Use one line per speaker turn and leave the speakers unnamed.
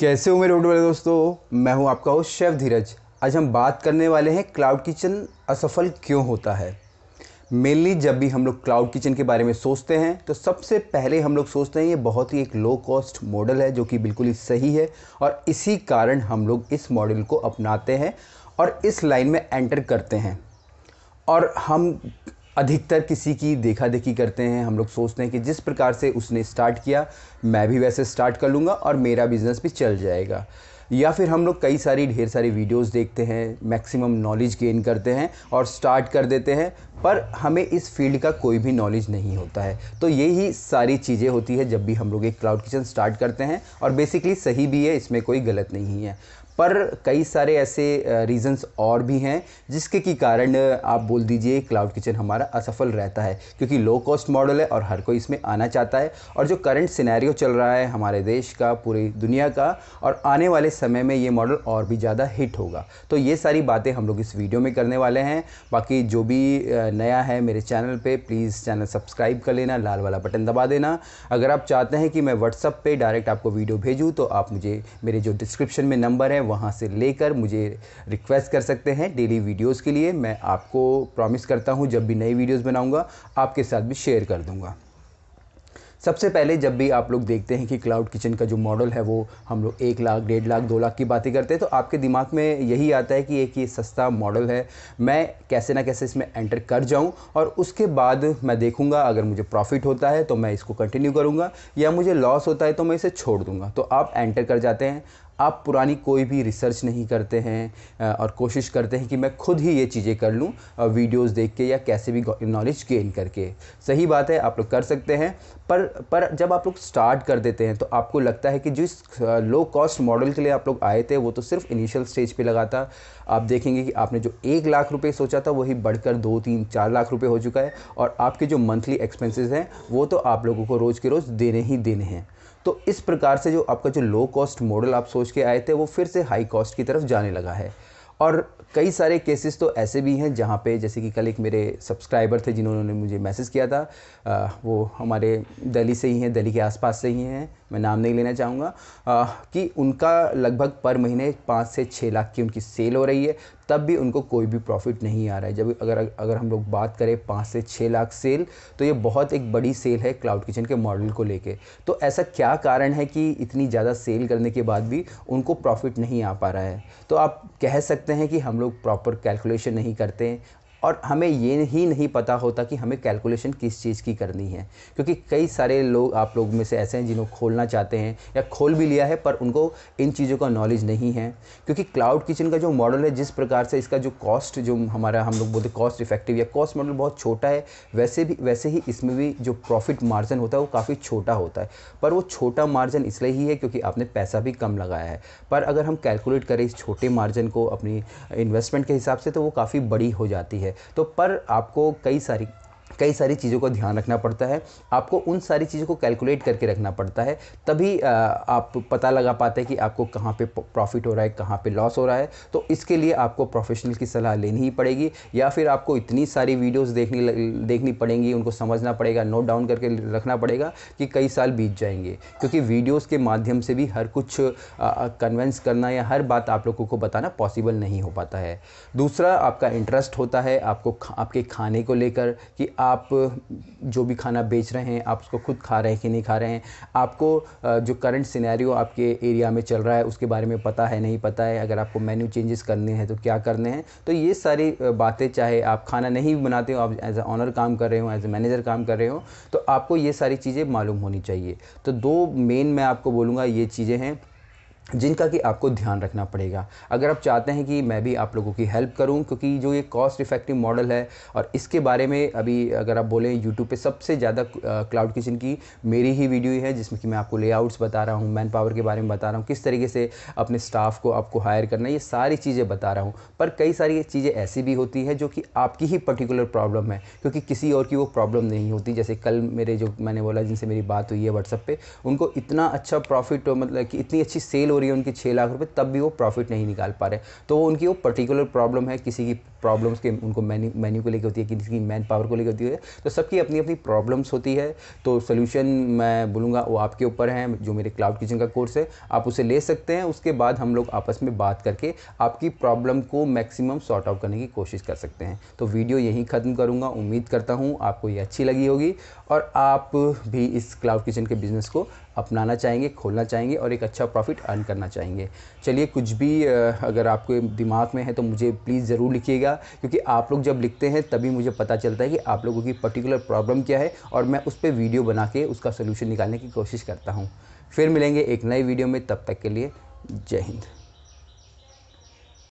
कैसे हो मेरे होटल वाले दोस्तों मैं हूं आपका हो शेफ धीरज आज हम बात करने वाले हैं क्लाउड किचन असफल क्यों होता है मेनली जब भी हम लोग क्लाउड किचन के बारे में सोचते हैं तो सबसे पहले हम लोग सोचते हैं ये बहुत ही एक लो कॉस्ट मॉडल है जो कि बिल्कुल ही सही है और इसी कारण हम लोग इस मॉडल को अपनाते हैं और इस लाइन में एंटर करते हैं और हम अधिकतर किसी की देखा देखी करते हैं हम लोग सोचते हैं कि जिस प्रकार से उसने स्टार्ट किया मैं भी वैसे स्टार्ट कर लूँगा और मेरा बिज़नेस भी चल जाएगा या फिर हम लोग कई सारी ढेर सारी वीडियोस देखते हैं मैक्सिमम नॉलेज गेन करते हैं और स्टार्ट कर देते हैं पर हमें इस फील्ड का कोई भी नॉलेज नहीं होता है तो यही सारी चीज़ें होती है जब भी हम लोग एक क्लाउड किचन स्टार्ट करते हैं और बेसिकली सही भी है इसमें कोई गलत नहीं है पर कई सारे ऐसे रीज़न्स और भी हैं जिसके की कारण आप बोल दीजिए क्लाउड किचन हमारा असफल रहता है क्योंकि लो कॉस्ट मॉडल है और हर कोई इसमें आना चाहता है और जो करंट सिनेरियो चल रहा है हमारे देश का पूरी दुनिया का और आने वाले समय में ये मॉडल और भी ज़्यादा हिट होगा तो ये सारी बातें हम लोग इस वीडियो में करने वाले हैं बाकी जो भी नया है मेरे चैनल पर प्लीज़ चैनल सब्सक्राइब कर लेना लाल वाला बटन दबा देना अगर आप चाहते हैं कि मैं व्हाट्सअप पर डायरेक्ट आपको वीडियो भेजूँ तो आप मुझे मेरे जो डिस्क्रिप्शन में नंबर है वहाँ से लेकर मुझे रिक्वेस्ट कर सकते हैं डेली वीडियोस के लिए मैं आपको प्रॉमिस करता हूँ जब भी नई वीडियोस बनाऊँगा आपके साथ भी शेयर कर दूँगा सबसे पहले जब भी आप लोग देखते हैं कि क्लाउड किचन का जो मॉडल है वो हम लोग एक लाख डेढ़ लाख दो लाख की बातें करते हैं तो आपके दिमाग में यही आता है कि एक ये सस्ता मॉडल है मैं कैसे ना कैसे इसमें एंटर कर जाऊं और उसके बाद मैं देखूंगा अगर मुझे प्रॉफिट होता है तो मैं इसको कंटिन्यू करूँगा या मुझे लॉस होता है तो मैं इसे छोड़ दूंगा तो आप एंटर कर जाते हैं आप पुरानी कोई भी रिसर्च नहीं करते हैं और कोशिश करते हैं कि मैं खुद ही ये चीज़ें कर लूँ वीडियोस देख के या कैसे भी नॉलेज गेन करके सही बात है आप लोग कर सकते हैं पर पर जब आप लोग स्टार्ट कर देते हैं तो आपको लगता है कि जिस लो कॉस्ट मॉडल के लिए आप लोग आए थे वो तो सिर्फ इनिशियल स्टेज पे लगा था आप देखेंगे कि आपने जो एक लाख रुपए सोचा था वही बढ़कर दो तीन चार लाख रुपए हो चुका है और आपके जो मंथली एक्सपेंसेस हैं वो तो आप लोगों को रोज़ के रोज़ देने ही देने हैं तो इस प्रकार से जो आपका जो लो कॉस्ट मॉडल आप सोच के आए थे वो फिर से हाई कॉस्ट की तरफ जाने लगा है और कई सारे केसेस तो ऐसे भी हैं जहाँ पे जैसे कि कल एक मेरे सब्सक्राइबर थे जिन्होंने मुझे मैसेज किया था आ, वो हमारे दिल्ली से ही हैं दिल्ली के आसपास से ही हैं मैं नाम नहीं लेना चाहूँगा कि उनका लगभग पर महीने पाँच से छः लाख की उनकी सेल हो रही है तब भी उनको कोई भी प्रॉफिट नहीं आ रहा है जब अगर अगर हम लोग बात करें पाँच से छः लाख सेल तो ये बहुत एक बड़ी सेल है क्लाउड किचन के मॉडल को लेके तो ऐसा क्या कारण है कि इतनी ज़्यादा सेल करने के बाद भी उनको प्रॉफिट नहीं आ पा रहा है तो आप कह सकते हैं कि हम लोग प्रॉपर कैलकुलेशन नहीं करते और हमें ये ही नहीं पता होता कि हमें कैलकुलेशन किस चीज़ की करनी है क्योंकि कई सारे लोग आप लोग में से ऐसे हैं जिन्हों खोलना चाहते हैं या खोल भी लिया है पर उनको इन चीज़ों का नॉलेज नहीं है क्योंकि क्लाउड किचन का जो मॉडल है जिस प्रकार से इसका जो कॉस्ट जो हमारा हम लोग बोलते कॉस्ट इफेक्टिव या कॉस्ट मॉडल बहुत छोटा है वैसे भी वैसे ही इसमें भी जो प्रॉफिट मार्जिन होता है वो काफ़ी छोटा होता है पर वो छोटा मार्जिन इसलिए ही है क्योंकि आपने पैसा भी कम लगाया है पर अगर हम कैलकुलेट करें इस छोटे मार्जिन को अपनी इन्वेस्टमेंट के हिसाब से तो वो काफ़ी बड़ी हो जाती है है तो पर आपको कई सारी कई सारी चीज़ों का ध्यान रखना पड़ता है आपको उन सारी चीज़ों को कैलकुलेट करके रखना पड़ता है तभी आप पता लगा पाते हैं कि आपको कहाँ पे प्रॉफिट हो रहा है कहाँ पे लॉस हो रहा है तो इसके लिए आपको प्रोफेशनल की सलाह लेनी ही पड़ेगी या फिर आपको इतनी सारी वीडियोस देखनी देखनी पड़ेंगी उनको समझना पड़ेगा नोट डाउन करके रखना पड़ेगा कि कई साल बीत जाएंगे क्योंकि वीडियोज़ के माध्यम से भी हर कुछ कन्वेंस करना या हर बात आप लोगों को बताना पॉसिबल नहीं हो पाता है दूसरा आपका इंटरेस्ट होता है आपको आपके खाने को लेकर कि आप जो भी खाना बेच रहे हैं आप उसको खुद खा रहे हैं कि नहीं खा रहे हैं आपको जो करंट सिनेरियो आपके एरिया में चल रहा है उसके बारे में पता है नहीं पता है अगर आपको मेन्यू चेंजेस करने हैं तो क्या करने हैं तो ये सारी बातें चाहे आप खाना नहीं बनाते हो आप एज ए ऑनर काम कर रहे हो एज ए मैनेजर काम कर रहे हो तो आपको ये सारी चीज़ें मालूम होनी चाहिए तो दो मेन मैं आपको बोलूँगा ये चीज़ें हैं जिनका कि आपको ध्यान रखना पड़ेगा अगर आप चाहते हैं कि मैं भी आप लोगों की हेल्प करूं क्योंकि जो ये कॉस्ट इफेक्टिव मॉडल है और इसके बारे में अभी अगर आप बोलें यूट्यूब पे सबसे ज़्यादा क्लाउड किचन की मेरी ही वीडियो है जिसमें कि मैं आपको लेआउट्स बता रहा हूँ मैन पावर के बारे में बता रहा हूँ किस तरीके से अपने स्टाफ को आपको हायर करना ये सारी चीज़ें बता रहा हूँ पर कई सारी चीज़ें ऐसी भी होती हैं जो कि आपकी ही पर्टिकुलर प्रॉब्लम है क्योंकि किसी और की वो प्रॉब्लम नहीं होती जैसे कल मेरे जो मैंने बोला जिनसे मेरी बात हुई है व्हाट्सअप पर उनको इतना अच्छा प्रॉफिट मतलब कि इतनी अच्छी सेल हो रही है उनकी छः लाख रुपए तब भी वो प्रॉफिट नहीं निकाल पा रहे तो उनकी वो पर्टिकुलर प्रॉब्लम है किसी की प्रॉब्लम्स के उनको मेन्यू मेन्यू को लेकर होती है किसी की मैन पावर को लेकर होती है तो सबकी अपनी अपनी प्रॉब्लम्स होती है तो सोल्यूशन मैं बोलूँगा वो आपके ऊपर है जो मेरे क्लाउड किचन का कोर्स है आप उसे ले सकते हैं उसके बाद हम लोग आपस में बात करके आपकी प्रॉब्लम को मैक्सिमम सॉर्ट आउट करने की कोशिश कर सकते हैं तो वीडियो यहीं ख़त्म करूँगा उम्मीद करता हूँ आपको ये अच्छी लगी होगी और आप भी इस क्लाउड किचन के बिज़नेस को अपनाना चाहेंगे खोलना चाहेंगे और एक अच्छा प्रॉफिट अर्न करना चाहेंगे चलिए कुछ भी अगर आपके दिमाग में है तो मुझे प्लीज़ ज़रूर लिखिएगा क्योंकि आप लोग जब लिखते हैं तभी मुझे पता चलता है कि आप लोगों की पर्टिकुलर प्रॉब्लम क्या है और मैं उस पर वीडियो बना के उसका सोल्यूशन निकालने की कोशिश करता हूँ फिर मिलेंगे एक नए वीडियो में तब तक के लिए जय हिंद